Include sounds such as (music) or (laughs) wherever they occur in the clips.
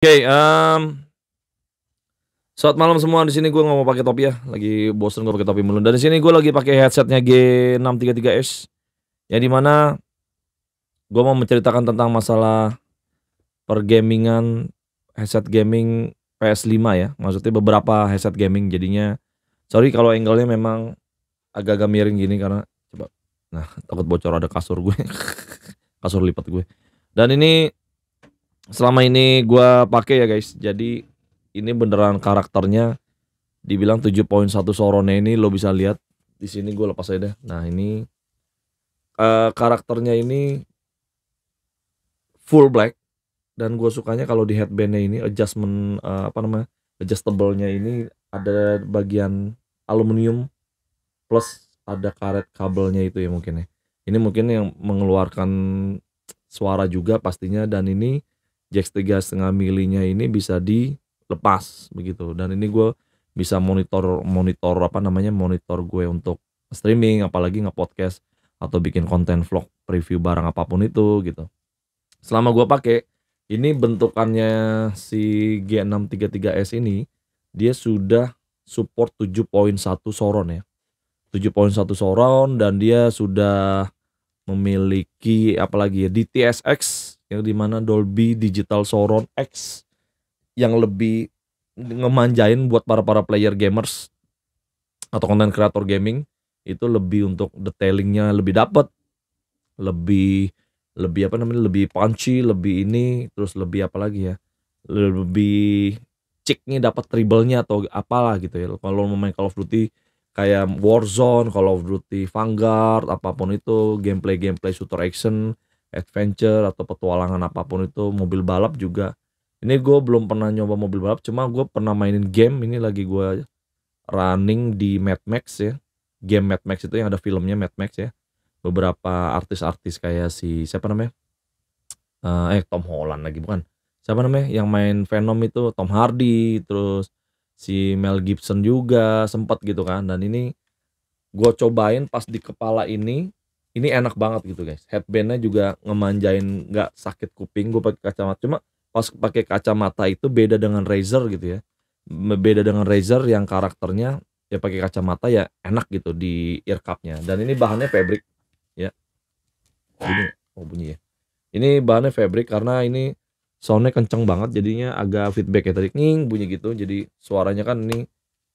Oke, okay, um, saat malam semua di sini gue nggak mau pakai topi ya, lagi bosen gue pakai topi mulu. Dan di sini gue lagi pakai headsetnya G633S, yang dimana gue mau menceritakan tentang masalah pergamingan headset gaming PS5 ya, maksudnya beberapa headset gaming jadinya. Sorry kalau angle-nya memang agak-agak miring gini karena coba, nah takut bocor ada kasur gue, (laughs) kasur lipat gue. Dan ini selama ini gue pakai ya guys jadi ini beneran karakternya dibilang 7.1 sorone ini lo bisa lihat di sini gue lepas aja deh nah ini uh, karakternya ini full black dan gue sukanya kalau di headbandnya ini adjustment uh, apa namanya adjustable-nya ini ada bagian aluminium plus ada karet kabelnya itu ya mungkin ya ini mungkin yang mengeluarkan suara juga pastinya dan ini jack tiga setengah milinya ini bisa dilepas begitu dan ini gue bisa monitor monitor apa namanya monitor gue untuk streaming apalagi nge podcast atau bikin konten vlog review barang apapun itu gitu selama gue pakai ini bentukannya si G633S ini dia sudah support 7.1 Soron ya 7.1 Soron dan dia sudah memiliki apalagi ya DTSX yang dimana Dolby Digital Surround X yang lebih ngemanjain buat para para player gamers atau konten kreator gaming itu lebih untuk detailingnya lebih dapat lebih lebih apa namanya lebih punchy lebih ini terus lebih apa lagi ya lebih ciknya dapat triplenya atau apalah gitu ya kalau main Call of Duty kayak Warzone Call of Duty Vanguard apapun itu gameplay gameplay shooter action adventure atau petualangan apapun itu mobil balap juga ini gue belum pernah nyoba mobil balap cuma gue pernah mainin game ini lagi gue running di Mad Max ya game Mad Max itu yang ada filmnya Mad Max ya beberapa artis-artis kayak si siapa namanya uh, eh Tom Holland lagi bukan siapa namanya yang main Venom itu Tom Hardy terus si Mel Gibson juga sempat gitu kan dan ini gue cobain pas di kepala ini ini enak banget gitu guys headbandnya juga ngemanjain nggak sakit kuping gue pakai kacamata cuma pas pakai kacamata itu beda dengan Razer gitu ya beda dengan Razer yang karakternya ya pakai kacamata ya enak gitu di earcupnya dan ini bahannya fabric ya ini oh bunyi ya ini bahannya fabric karena ini soundnya kenceng banget jadinya agak feedback ya tadi nging bunyi gitu jadi suaranya kan ini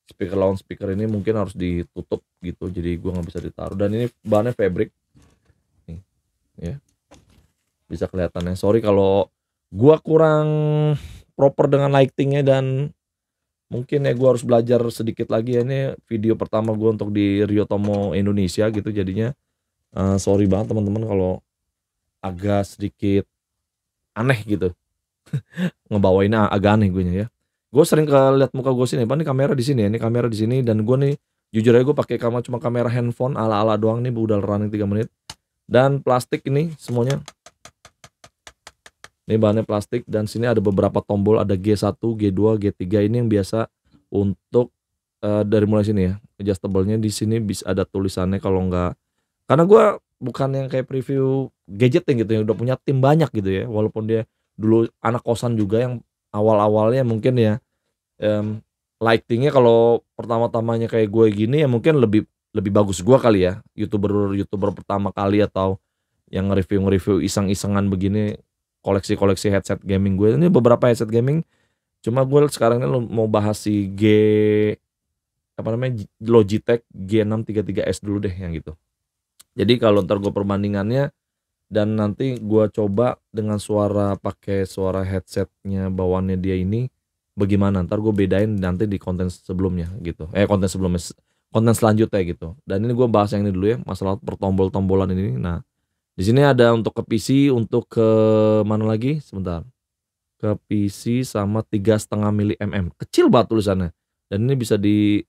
speaker lawan speaker ini mungkin harus ditutup gitu jadi gua nggak bisa ditaruh dan ini bahannya fabric ya bisa kelihatan ya sorry kalau gua kurang proper dengan lightingnya dan mungkin ya gua harus belajar sedikit lagi ya ini video pertama gua untuk di Rio Tomo Indonesia gitu jadinya uh, sorry banget teman-teman kalau agak sedikit aneh gitu (laughs) ngebawain agak aneh gue ya gue sering lihat muka gue sini pak ini kamera di sini ya ini kamera di sini dan gue nih jujur aja gue pakai kamera cuma kamera handphone ala ala doang nih udah running tiga menit dan plastik ini semuanya ini bahannya plastik dan sini ada beberapa tombol ada G1, G2, G3 ini yang biasa untuk uh, dari mulai sini ya adjustable-nya di sini bisa ada tulisannya kalau nggak karena gue bukan yang kayak preview gadget yang gitu ya udah punya tim banyak gitu ya walaupun dia dulu anak kosan juga yang awal-awalnya mungkin ya um, lightingnya kalau pertama-tamanya kayak gue gini ya mungkin lebih lebih bagus gua kali ya youtuber youtuber pertama kali atau yang nge-review nge-review iseng-isengan begini koleksi-koleksi headset gaming gue ini beberapa headset gaming cuma gue sekarang ini mau bahas si G apa namanya Logitech G633S dulu deh yang gitu jadi kalau ntar gue perbandingannya dan nanti gue coba dengan suara pakai suara headsetnya bawaannya dia ini bagaimana ntar gue bedain nanti di konten sebelumnya gitu eh konten sebelumnya konten selanjutnya gitu. Dan ini gue bahas yang ini dulu ya, masalah pertombol-tombolan ini. Nah, di sini ada untuk ke PC, untuk ke mana lagi? Sebentar. Ke PC sama tiga setengah mili mm. Kecil banget tulisannya. Dan ini bisa di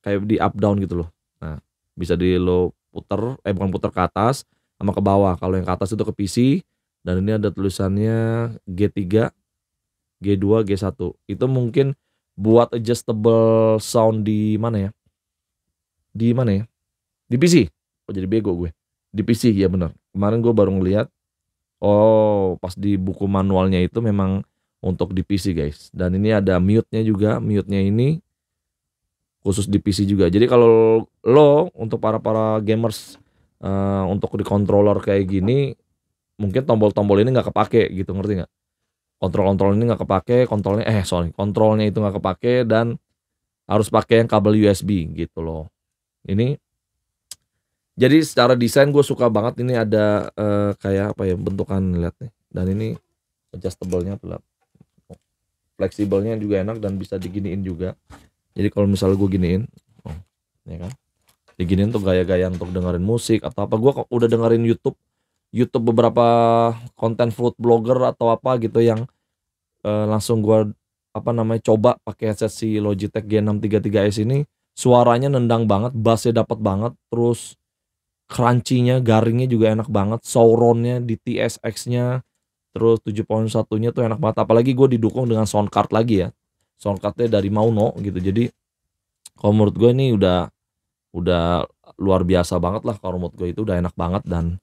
kayak di up down gitu loh. Nah, bisa di lo puter, eh bukan puter ke atas sama ke bawah. Kalau yang ke atas itu ke PC dan ini ada tulisannya G3, G2, G1. Itu mungkin buat adjustable sound di mana ya? di mana ya? Di PC. Oh jadi bego gue. Di PC ya benar. Kemarin gue baru ngeliat. Oh pas di buku manualnya itu memang untuk di PC guys. Dan ini ada mute-nya juga. Mute-nya ini khusus di PC juga. Jadi kalau lo untuk para para gamers uh, untuk di controller kayak gini mungkin tombol-tombol ini nggak kepake gitu ngerti nggak? Kontrol-kontrol ini nggak kepake, kontrolnya eh sorry, kontrolnya itu nggak kepake dan harus pakai yang kabel USB gitu loh. Ini jadi secara desain gue suka banget ini ada uh, kayak apa ya bentukan lihat nih. Dan ini adjustable-nya fleksibelnya juga enak dan bisa diginiin juga. Jadi kalau misal gue giniin, oh, ya kan? Diginiin tuh gaya-gaya untuk dengerin musik atau apa. Gue udah dengerin YouTube, YouTube beberapa konten food blogger atau apa gitu yang uh, langsung gue apa namanya coba pakai headset si Logitech G633S ini suaranya nendang banget, bassnya dapat banget, terus crunchy-nya, garingnya juga enak banget, Sauron-nya di TSX-nya, terus 7.1-nya tuh enak banget. Apalagi gue didukung dengan sound card lagi ya. Sound card-nya dari Mauno gitu. Jadi kalau menurut gue ini udah udah luar biasa banget lah kalau menurut gue itu udah enak banget dan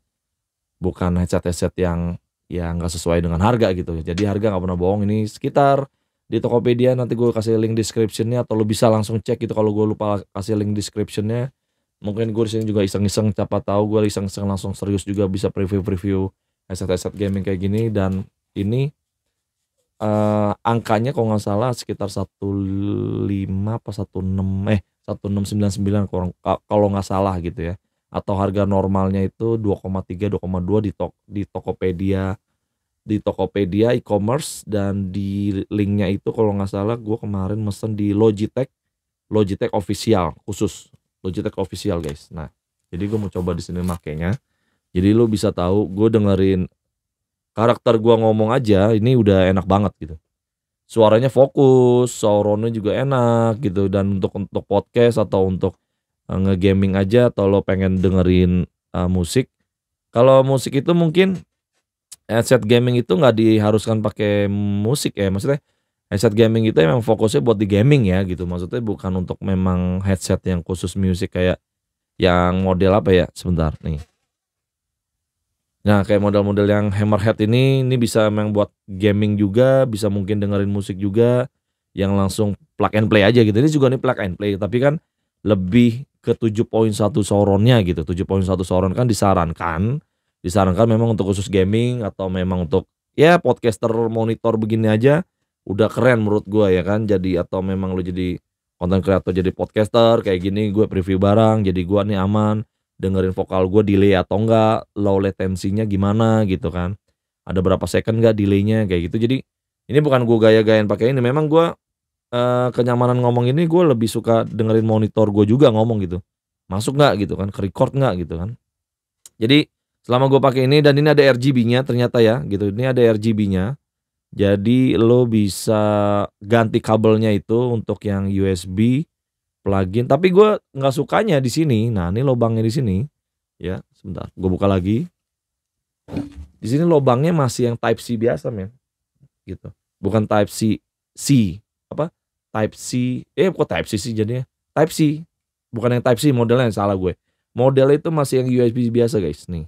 bukan headset-headset yang yang nggak sesuai dengan harga gitu. Jadi harga nggak pernah bohong ini sekitar di Tokopedia nanti gue kasih link descriptionnya atau lo bisa langsung cek gitu kalau gue lupa kasih link descriptionnya mungkin gue sini juga iseng-iseng siapa tahu gue iseng-iseng langsung serius juga bisa preview-preview headset-headset gaming kayak gini dan ini uh, angkanya kalau nggak salah sekitar satu 15 apa enam eh satu enam sembilan kurang kalau nggak salah gitu ya atau harga normalnya itu 2,3 2,2 di tok di Tokopedia di Tokopedia e-commerce dan di linknya itu kalau nggak salah gue kemarin mesen di Logitech Logitech official khusus Logitech official guys nah jadi gue mau coba di sini makainya jadi lo bisa tahu gue dengerin karakter gue ngomong aja ini udah enak banget gitu suaranya fokus soundnya juga enak gitu dan untuk untuk podcast atau untuk eh, ngegaming aja atau lo pengen dengerin uh, musik kalau musik itu mungkin headset gaming itu nggak diharuskan pakai musik ya maksudnya headset gaming itu emang fokusnya buat di gaming ya gitu maksudnya bukan untuk memang headset yang khusus musik kayak yang model apa ya sebentar nih Nah kayak model-model yang hammerhead ini, ini bisa memang buat gaming juga, bisa mungkin dengerin musik juga, yang langsung plug and play aja gitu. Ini juga nih plug and play, tapi kan lebih ke 7.1 soronnya gitu. 7.1 soron kan disarankan disarankan memang untuk khusus gaming atau memang untuk ya podcaster monitor begini aja udah keren menurut gue ya kan jadi atau memang lo jadi konten kreator jadi podcaster kayak gini gue preview barang jadi gue nih aman dengerin vokal gue delay atau enggak low latensinya gimana gitu kan ada berapa second enggak delaynya kayak gitu jadi ini bukan gue gaya-gayaan pakai ini memang gue eh, kenyamanan ngomong ini gue lebih suka dengerin monitor gue juga ngomong gitu masuk nggak gitu kan ke record nggak gitu kan jadi Selama gue pakai ini dan ini ada RGB-nya ternyata ya gitu. Ini ada RGB-nya. Jadi lo bisa ganti kabelnya itu untuk yang USB plugin. Tapi gue nggak sukanya di sini. Nah ini lubangnya di sini. Ya sebentar. Gue buka lagi. Di sini lubangnya masih yang Type C biasa men. Gitu. Bukan Type C C apa? Type C. Eh kok Type C sih jadinya? Type C. Bukan yang Type C modelnya yang salah gue. Model itu masih yang USB biasa guys nih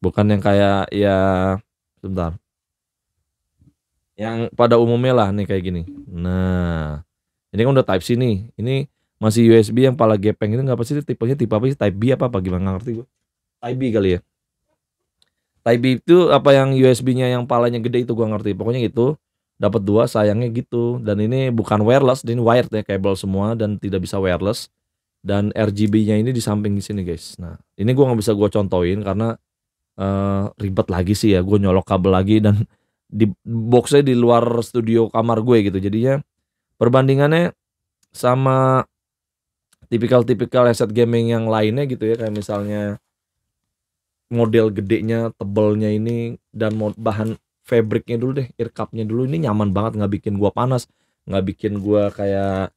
bukan yang kayak ya sebentar yang pada umumnya lah nih kayak gini nah ini kan udah type C nih ini masih USB yang pala gepeng itu nggak pasti tipenya tipe apa sih type B apa apa gimana gak ngerti gue type B kali ya type B itu apa yang USB-nya yang palanya gede itu gue ngerti pokoknya itu dapat dua sayangnya gitu dan ini bukan wireless ini wired ya kabel semua dan tidak bisa wireless dan RGB-nya ini di samping di sini guys nah ini gue nggak bisa gue contohin karena uh, ribet lagi sih ya gue nyolok kabel lagi dan (laughs) di boxnya di luar studio kamar gue gitu jadinya perbandingannya sama tipikal-tipikal headset gaming yang lainnya gitu ya kayak misalnya model gedenya tebelnya ini dan bahan fabricnya dulu deh earcupnya dulu ini nyaman banget nggak bikin gua panas nggak bikin gua kayak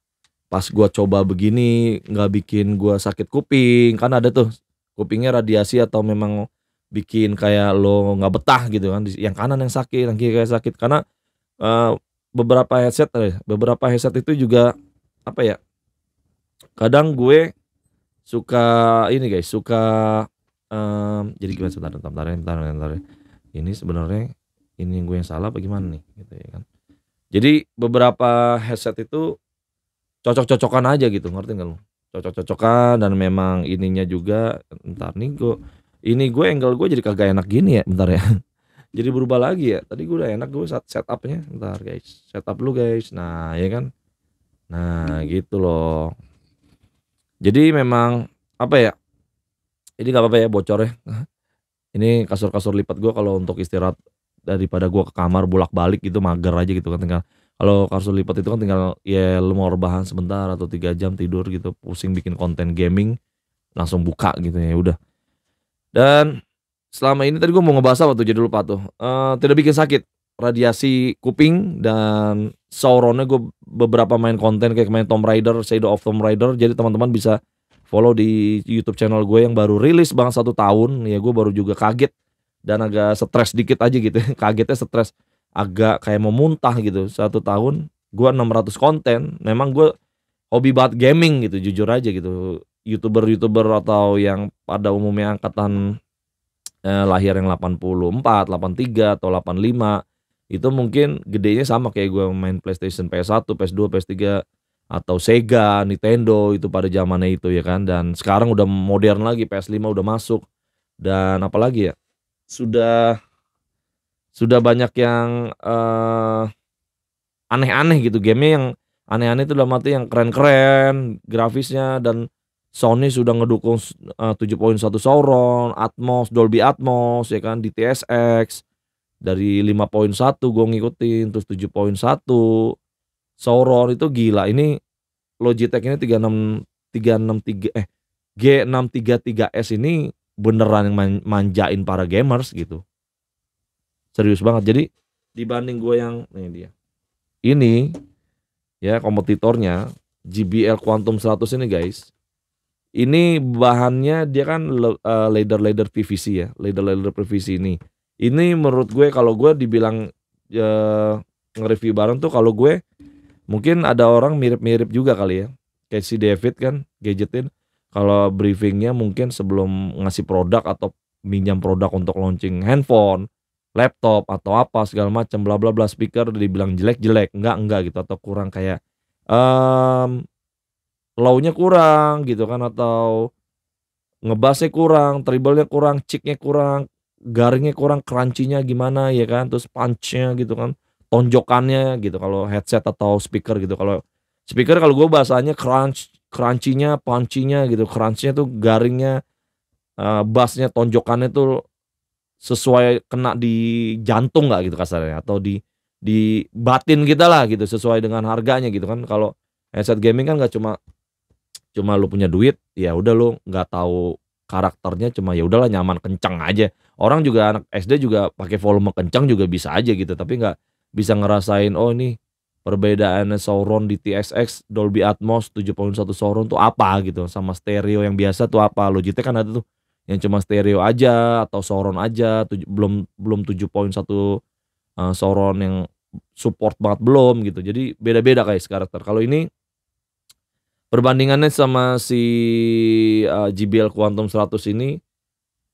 pas gua coba begini nggak bikin gua sakit kuping kan ada tuh kupingnya radiasi atau memang bikin kayak lo nggak betah gitu kan yang kanan yang sakit yang kiri kayak sakit karena uh, beberapa headset eh, beberapa headset itu juga apa ya kadang gue suka ini guys suka um, jadi gimana sebentar bentar bentar ya, bentar, bentar, bentar. Ya. ini sebenarnya ini yang gue yang salah bagaimana nih gitu ya kan jadi beberapa headset itu cocok-cocokan aja gitu ngerti nggak lo cocok-cocokan dan memang ininya juga ntar nih gue ini gue angle gue jadi kagak enak gini ya bentar ya (laughs) jadi berubah lagi ya tadi gue udah enak gue set setupnya bentar guys setup lu guys nah ya kan nah gitu loh jadi memang apa ya ini nggak apa-apa ya bocor ya (laughs) ini kasur-kasur lipat gue kalau untuk istirahat daripada gue ke kamar bolak-balik gitu mager aja gitu kan tinggal kalau kasur lipat itu kan tinggal ya lu mau rebahan sebentar atau tiga jam tidur gitu pusing bikin konten gaming langsung buka gitu ya udah dan selama ini tadi gue mau ngebahas apa tuh jadi lupa tuh. Uh, tidak bikin sakit radiasi kuping dan sauronnya gue beberapa main konten kayak main Tom Raider, Shadow of Tom Raider. Jadi teman-teman bisa follow di YouTube channel gue yang baru rilis bang satu tahun. Ya gue baru juga kaget dan agak stres dikit aja gitu. (laughs) Kagetnya stres agak kayak mau muntah gitu. Satu tahun gue 600 konten. Memang gue hobi banget gaming gitu jujur aja gitu youtuber-youtuber atau yang pada umumnya angkatan eh, lahir yang 84, 83 atau 85 itu mungkin gedenya sama kayak gue main PlayStation PS1, PS2, PS3 atau Sega, Nintendo itu pada zamannya itu ya kan dan sekarang udah modern lagi PS5 udah masuk dan apalagi ya sudah sudah banyak yang aneh aneh-aneh gitu nya yang aneh-aneh itu dalam arti yang keren-keren grafisnya dan Sony sudah ngedukung eh, tujuh poin satu Sauron, Atmos, Dolby Atmos ya kan DTS:X dari lima poin satu gue ngikutin terus tujuh poin satu Sauron itu gila ini Logitech ini tiga tiga enam enam tiga eh g enam tiga tiga s ini beneran yang manjain para gamers gitu. Serius banget. Jadi dibanding gue yang nih dia. Ini ya kompetitornya JBL Quantum 100 ini guys. Ini bahannya dia kan uh, leather-leather PVC ya, leather-leather PVC ini. Ini menurut gue kalau gue dibilang uh, nge-review barang tuh kalau gue mungkin ada orang mirip-mirip juga kali ya. Kayak si David kan gadgetin kalau briefingnya mungkin sebelum ngasih produk atau minjam produk untuk launching handphone, laptop atau apa segala macam bla bla bla speaker dibilang jelek-jelek, enggak enggak gitu atau kurang kayak um, low-nya kurang gitu kan atau ngebase kurang, triple-nya kurang, chick-nya kurang, garingnya kurang, crunchy-nya gimana ya kan, terus punch-nya gitu kan, tonjokannya gitu kalau headset atau speaker gitu. Kalau speaker kalau gue bahasanya crunch, crunchy-nya, punchy-nya gitu, crunch-nya tuh garingnya, uh, bass-nya tonjokannya tuh sesuai kena di jantung nggak gitu kasarnya atau di di batin kita lah gitu sesuai dengan harganya gitu kan kalau headset gaming kan nggak cuma cuma lu punya duit ya udah lu nggak tahu karakternya cuma ya udahlah nyaman kencang aja orang juga anak SD juga pakai volume kencang juga bisa aja gitu tapi nggak bisa ngerasain oh ini perbedaan Sauron di TSX Dolby Atmos 7.1 Sauron tuh apa gitu sama stereo yang biasa tuh apa Logitech kan ada tuh yang cuma stereo aja atau Sauron aja tuj- belum belum 7.1 uh, eh, Sauron yang support banget belum gitu jadi beda-beda guys karakter kalau ini Perbandingannya sama si uh, eh, JBL Quantum 100 ini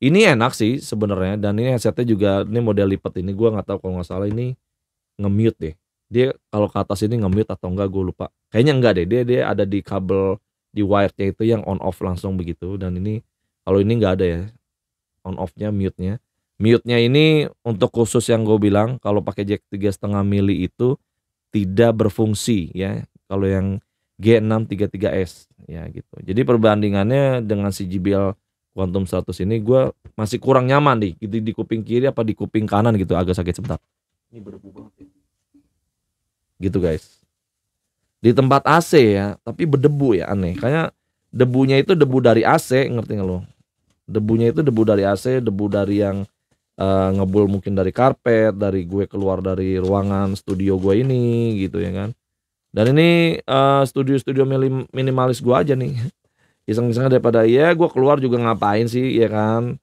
ini enak sih sebenarnya dan ini headsetnya juga ini model lipat ini gua nggak tahu kalau nggak salah ini nge-mute deh. Dia kalau ke atas ini nge-mute atau enggak gue lupa. Kayaknya enggak deh. Dia dia ada di kabel di wire-nya itu yang on off langsung begitu dan ini kalau ini nggak ada ya on off-nya mute-nya. Mute-nya ini untuk khusus yang gue bilang kalau pakai jack tiga setengah mili itu tidak berfungsi ya. Kalau yang G633S ya gitu. Jadi perbandingannya dengan si JBL Quantum 100 ini gue masih kurang nyaman nih gitu di kuping kiri apa di kuping kanan gitu agak sakit sebentar. Ini berdebu banget. Gitu guys. Di tempat AC ya, tapi berdebu ya aneh. Kayaknya debunya itu debu dari AC, ngerti gak lo? Debunya itu debu dari AC, debu dari yang uh, ngebul mungkin dari karpet, dari gue keluar dari ruangan studio gue ini gitu ya kan dan ini eh, studio-studio uh, minimalis gue aja nih. Iseng-iseng daripada ya gue keluar juga ngapain sih ya kan.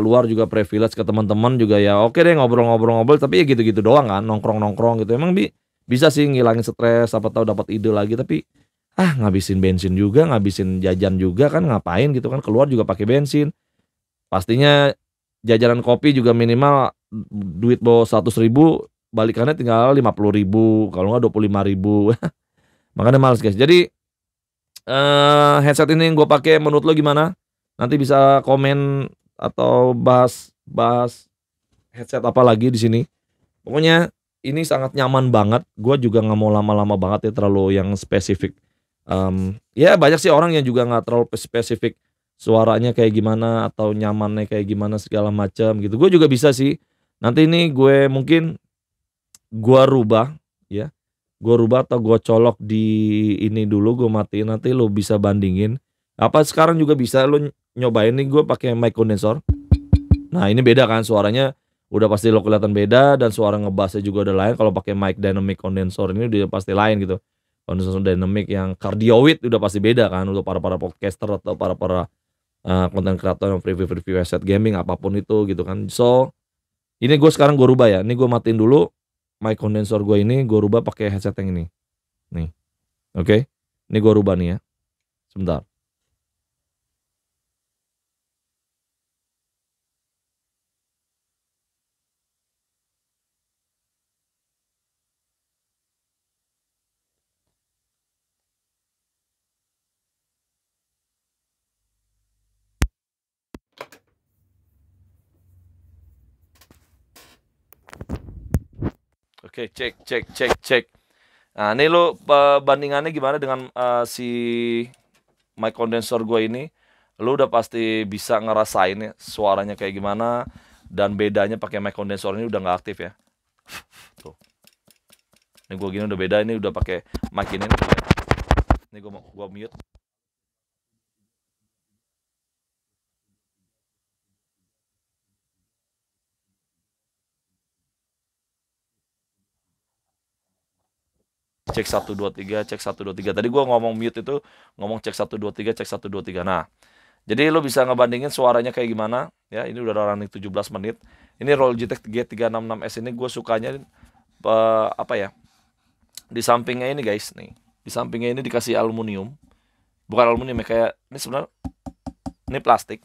luar juga privilege ke teman-teman juga ya oke deh ngobrol-ngobrol-ngobrol tapi ya gitu-gitu doang kan nongkrong-nongkrong gitu. Emang bi bisa sih ngilangin stres apa tahu dapat ide lagi tapi ah ngabisin bensin juga ngabisin jajan juga kan ngapain gitu kan keluar juga pakai bensin pastinya jajanan kopi juga minimal duit bawa seratus ribu balikannya tinggal lima puluh ribu kalau nggak lima ribu (laughs) makanya males guys jadi uh, headset ini yang gue pakai menurut lo gimana nanti bisa komen atau bahas bahas headset apa lagi di sini pokoknya ini sangat nyaman banget gue juga nggak mau lama-lama banget ya terlalu yang spesifik um, ya banyak sih orang yang juga nggak terlalu spesifik suaranya kayak gimana atau nyamannya kayak gimana segala macam gitu gue juga bisa sih nanti ini gue mungkin gua rubah ya gua rubah atau gua colok di ini dulu gua matiin nanti lo bisa bandingin apa sekarang juga bisa lo nyobain nih gua pakai mic condenser nah ini beda kan suaranya udah pasti lo kelihatan beda dan suara ngebassnya juga udah lain kalau pakai mic dynamic condenser ini udah pasti lain gitu condenser dynamic yang cardioid udah pasti beda kan untuk para para podcaster atau para para eh, konten uh, kreator yang preview preview asset gaming apapun itu gitu kan so ini gue sekarang gue rubah ya ini gue matiin dulu mic condenser gue ini gue rubah pakai headset yang ini. Nih. Oke. Okay? Ini gue rubah nih ya. Sebentar. Oke, cek cek cek cek. Nah, ini lo bandingannya gimana dengan uh, si mic condenser gue ini? Lo udah pasti bisa ngerasain ya suaranya kayak gimana dan bedanya pakai mic condenser ini udah nggak aktif ya. Tuh. Ini gue gini udah beda, ini udah pakai mic ini. Ini gue mau gue mute. cek tiga cek tiga tadi gua ngomong mute itu ngomong cek tiga cek tiga nah jadi lo bisa ngebandingin suaranya kayak gimana ya ini udah running 17 menit ini roll GTX G366S ini gue sukanya uh, apa ya di sampingnya ini guys nih di sampingnya ini dikasih aluminium bukan aluminium ya kayak ini sebenarnya ini plastik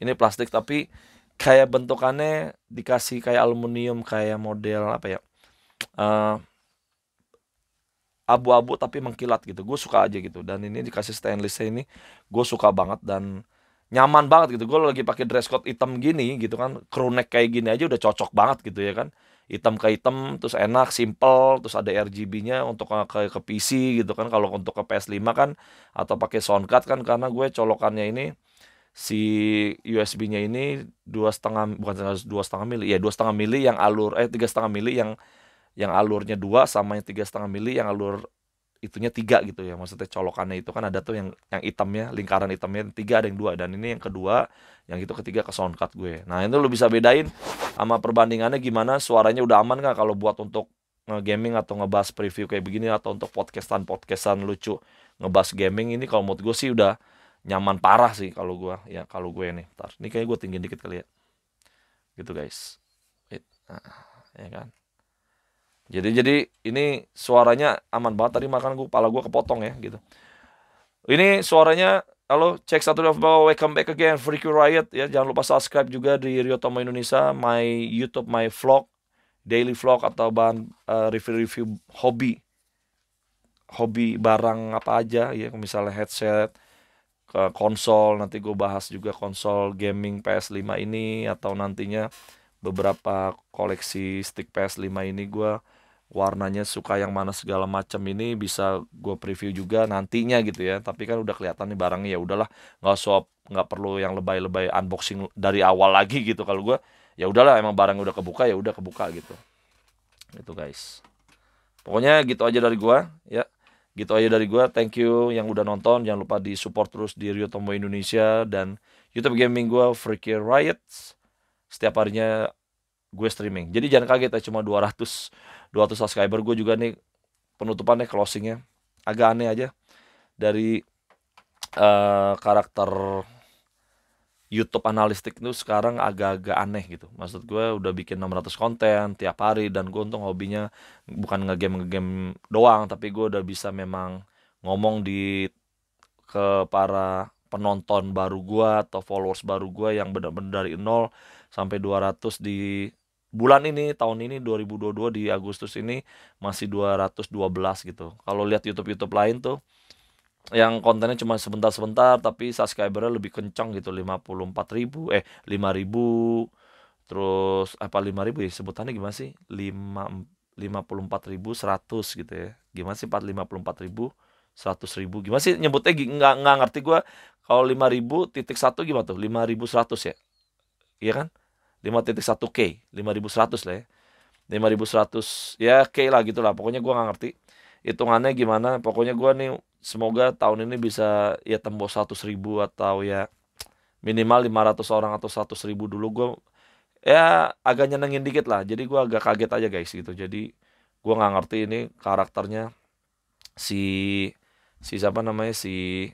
ini plastik tapi kayak bentukannya dikasih kayak aluminium kayak model apa ya uh, abu-abu tapi mengkilat gitu gue suka aja gitu dan ini dikasih stainless ini gue suka banget dan nyaman banget gitu gue lagi pakai dress code hitam gini gitu kan crew neck kayak gini aja udah cocok banget gitu ya kan hitam ke hitam terus enak simple terus ada RGB-nya untuk ke ke PC gitu kan kalau untuk ke PS5 kan atau pakai sound card kan karena gue colokannya ini si USB-nya ini dua setengah bukan dua setengah mili ya dua setengah mili yang alur eh tiga setengah mili yang yang alurnya dua sama yang tiga setengah mili yang alur itunya tiga gitu ya maksudnya colokannya itu kan ada tuh yang yang hitamnya lingkaran hitamnya tiga ada yang dua dan ini yang kedua yang itu ketiga ke sound gue nah itu lo bisa bedain sama perbandingannya gimana suaranya udah aman nggak kalau buat untuk gaming atau ngebahas preview kayak begini atau untuk podcastan podcastan lucu ngebahas gaming ini kalau mood gue sih udah nyaman parah sih kalau gue ya kalau gue ini ntar ini kayak gue tinggi dikit kali ya gitu guys Wait. Nah, ya kan jadi jadi ini suaranya aman banget tadi makan gue pala gue kepotong ya gitu. Ini suaranya halo cek satu dan welcome back again Freaky Riot ya jangan lupa subscribe juga di Rio Tomo Indonesia my YouTube my vlog daily vlog atau bahan uh, eh, review-review hobi hobi barang apa aja ya misalnya headset ke konsol nanti gue bahas juga konsol gaming PS5 ini atau nantinya beberapa koleksi stick PS5 ini gue warnanya suka yang mana segala macam ini bisa gue preview juga nantinya gitu ya tapi kan udah kelihatan nih barangnya ya udahlah nggak swap nggak perlu yang lebay-lebay unboxing dari awal lagi gitu kalau gue ya udahlah emang barang udah kebuka ya udah kebuka gitu gitu guys pokoknya gitu aja dari gue ya gitu aja dari gue thank you yang udah nonton jangan lupa di support terus di Rio Tomo Indonesia dan YouTube gaming gue Freaky Riot setiap harinya gue streaming jadi jangan kaget ya cuma 200 200 subscriber gue juga nih penutupannya closingnya agak aneh aja dari uh, karakter YouTube analistik itu sekarang agak-agak aneh gitu. Maksud gue udah bikin 600 konten tiap hari dan gue untung hobinya bukan ngegame ngegame doang, tapi gue udah bisa memang ngomong di ke para penonton baru gue atau followers baru gue yang benar-benar dari nol sampai 200 di bulan ini tahun ini 2022 di Agustus ini masih 212 gitu kalau lihat YouTube YouTube lain tuh yang kontennya cuma sebentar-sebentar tapi subscribernya lebih kencang gitu 54 ribu eh 5 ribu terus apa 5 ribu ya sebutannya gimana sih 5 54 ribu 100 gitu ya gimana sih 4 54 ribu 100 ribu gimana sih nyebutnya nggak nggak ngerti gue kalau 5 ribu titik satu gimana tuh 5 ribu 100 ya iya kan 5.1K, 5100 lah ya. 5100 ya K lah gitu lah. Pokoknya gua nggak ngerti hitungannya gimana. Pokoknya gua nih semoga tahun ini bisa ya tembus 100.000 atau ya minimal 500 orang atau 100.000 dulu gua ya agak nyenengin dikit lah. Jadi gua agak kaget aja guys gitu. Jadi gua nggak ngerti ini karakternya si si siapa namanya si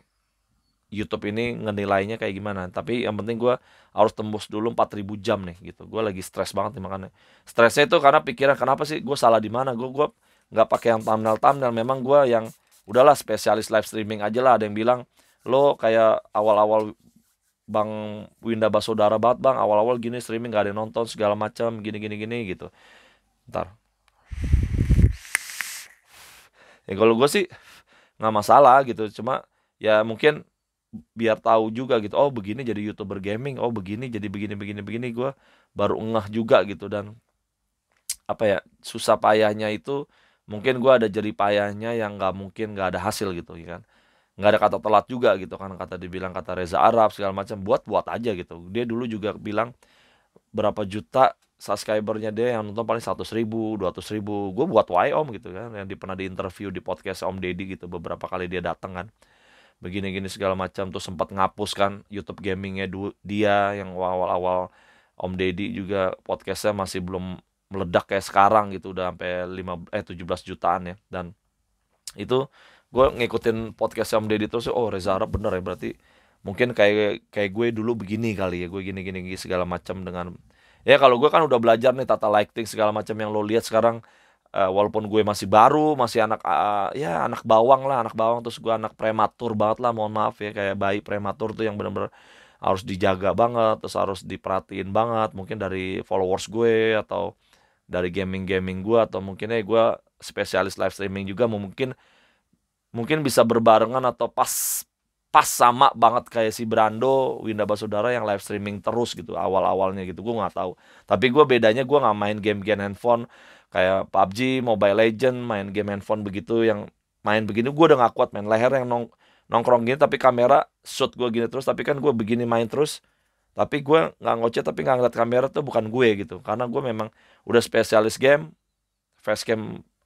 YouTube ini ngenilainya kayak gimana. Tapi yang penting gue harus tembus dulu 4000 jam nih gitu. Gue lagi stres banget nih makanya. Stresnya itu karena pikiran kenapa sih gue salah di mana? Gue gue nggak pakai yang thumbnail thumbnail. Memang gue yang udahlah spesialis live streaming aja lah. Ada yang bilang lo kayak awal-awal Bang Winda Basodara banget bang awal-awal gini streaming gak ada yang nonton segala macam gini gini gini gitu. Ntar. Ya kalau gue sih nggak masalah gitu. Cuma ya mungkin biar tahu juga gitu oh begini jadi youtuber gaming oh begini jadi begini begini begini gue baru ngeh juga gitu dan apa ya susah payahnya itu mungkin gue ada jadi payahnya yang nggak mungkin nggak ada hasil gitu ya kan nggak ada kata telat juga gitu kan kata dibilang kata Reza Arab segala macam buat buat aja gitu dia dulu juga bilang berapa juta subscribernya dia yang nonton paling seratus ribu, dua ribu. Gue buat Why om gitu kan, yang di, pernah di interview di podcast Om Deddy gitu beberapa kali dia datang kan begini-gini segala macam tuh sempat ngapus kan YouTube gamingnya dia yang awal-awal Om Deddy juga podcastnya masih belum meledak kayak sekarang gitu udah sampai lima eh tujuh belas jutaan ya dan itu gue ngikutin podcast Om Deddy terus oh Reza Arab bener ya berarti mungkin kayak kayak gue dulu begini kali ya gue gini gini, gini segala macam dengan ya kalau gue kan udah belajar nih tata lighting segala macam yang lo lihat sekarang uh, walaupun gue masih baru masih anak uh, ya anak bawang lah anak bawang terus gue anak prematur banget lah mohon maaf ya kayak bayi prematur tuh yang benar-benar harus dijaga banget terus harus diperhatiin banget mungkin dari followers gue atau dari gaming-gaming gue atau mungkin ya gue spesialis live streaming juga mungkin mungkin bisa berbarengan atau pas pas sama banget kayak si Brando Winda Basudara yang live streaming terus gitu awal-awalnya gitu gue nggak tahu tapi gue bedanya gue nggak main game-game handphone kayak PUBG, Mobile Legend, main game handphone begitu yang main begini gue udah gak kuat main leher yang nong nongkrong gini tapi kamera shoot gue gini terus tapi kan gue begini main terus tapi gue nggak ngoceh tapi nggak ngeliat kamera tuh bukan gue gitu karena gue memang udah spesialis game game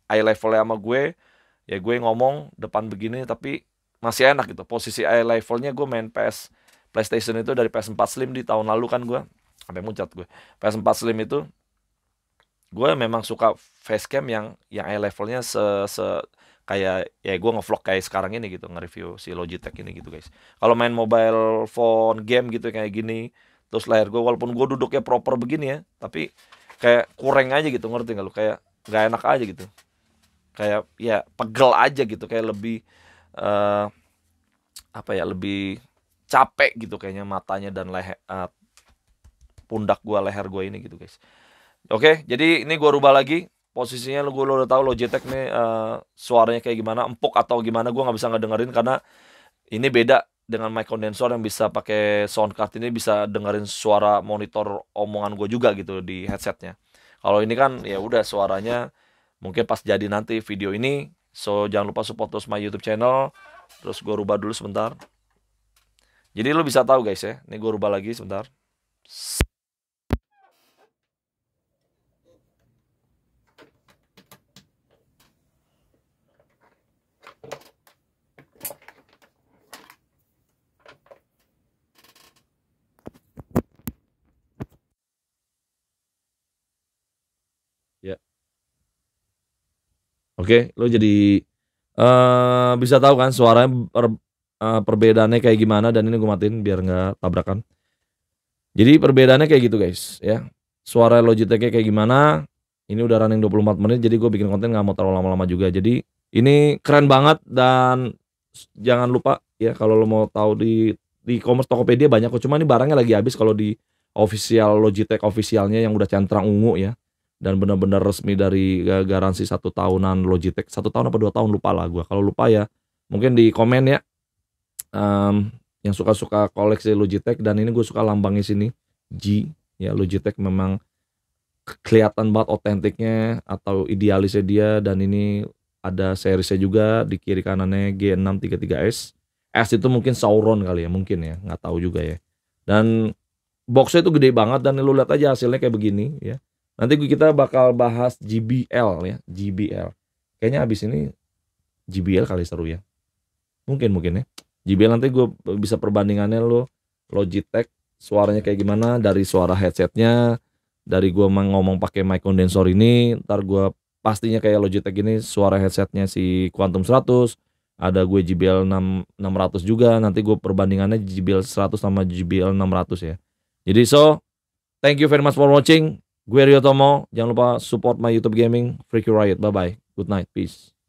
eye levelnya sama gue ya gue ngomong depan begini tapi masih enak gitu posisi eye levelnya gue main PS PlayStation itu dari PS4 Slim di tahun lalu kan gue sampai muncat gue PS4 Slim itu gue memang suka facecam yang yang eye levelnya se, se kayak ya gue ngevlog kayak sekarang ini gitu nge-review si Logitech ini gitu guys kalau main mobile phone game gitu kayak gini terus layar gue walaupun gue duduknya proper begini ya tapi kayak kurang aja gitu ngerti nggak lu kayak nggak enak aja gitu kayak ya pegel aja gitu kayak lebih uh, apa ya lebih capek gitu kayaknya matanya dan leher uh, pundak gue leher gue ini gitu guys Oke, jadi ini gue rubah lagi posisinya lo gue udah tahu Logitech nih uh, suaranya kayak gimana empuk atau gimana gue nggak bisa dengerin karena ini beda dengan mic condenser yang bisa pakai sound card ini bisa dengerin suara monitor omongan gue juga gitu di headsetnya kalau ini kan ya udah suaranya mungkin pas jadi nanti video ini so jangan lupa support terus my YouTube channel terus gue rubah dulu sebentar jadi lo bisa tahu guys ya ini gue rubah lagi sebentar Oke, okay? lo jadi uh, bisa tahu kan suaranya per, uh, perbedaannya kayak gimana dan ini gue matiin biar nggak tabrakan. Jadi perbedaannya kayak gitu guys, ya. Suara Logitech kayak gimana? Ini udah running 24 menit jadi gue bikin konten nggak mau terlalu lama-lama juga. Jadi ini keren banget dan jangan lupa ya kalau lo mau tahu di di e-commerce Tokopedia banyak kok. Cuma ini barangnya lagi habis kalau di official Logitech officialnya yang udah cantrang ungu ya dan benar-benar resmi dari eh, garansi satu tahunan Logitech satu tahun apa dua tahun lupa lah gue kalau lupa ya mungkin di komen ya um, yang suka-suka koleksi Logitech dan ini gue suka lambangnya sini G ya Logitech memang kelihatan banget otentiknya atau idealisnya dia dan ini ada serisnya juga di kiri kanannya G633S S itu mungkin Sauron kali ya mungkin ya nggak tahu juga ya dan boxnya itu gede banget dan lu lihat aja hasilnya kayak begini ya Nanti kita bakal bahas GBL ya, GBL. Kayaknya abis ini GBL kali seru ya. Mungkin mungkin ya. GBL nanti gue bisa perbandingannya lo Logitech suaranya kayak gimana dari suara headsetnya, dari gue ngomong pakai mic condenser ini, ntar gue pastinya kayak Logitech ini suara headsetnya si Quantum 100, ada gue JBL 6, 600 juga, nanti gue perbandingannya JBL 100 sama JBL 600 ya. Jadi so, thank you very much for watching. Gue Rio Tomo, jangan lupa support my YouTube gaming, Freaky Riot. Bye bye. Good night. Peace.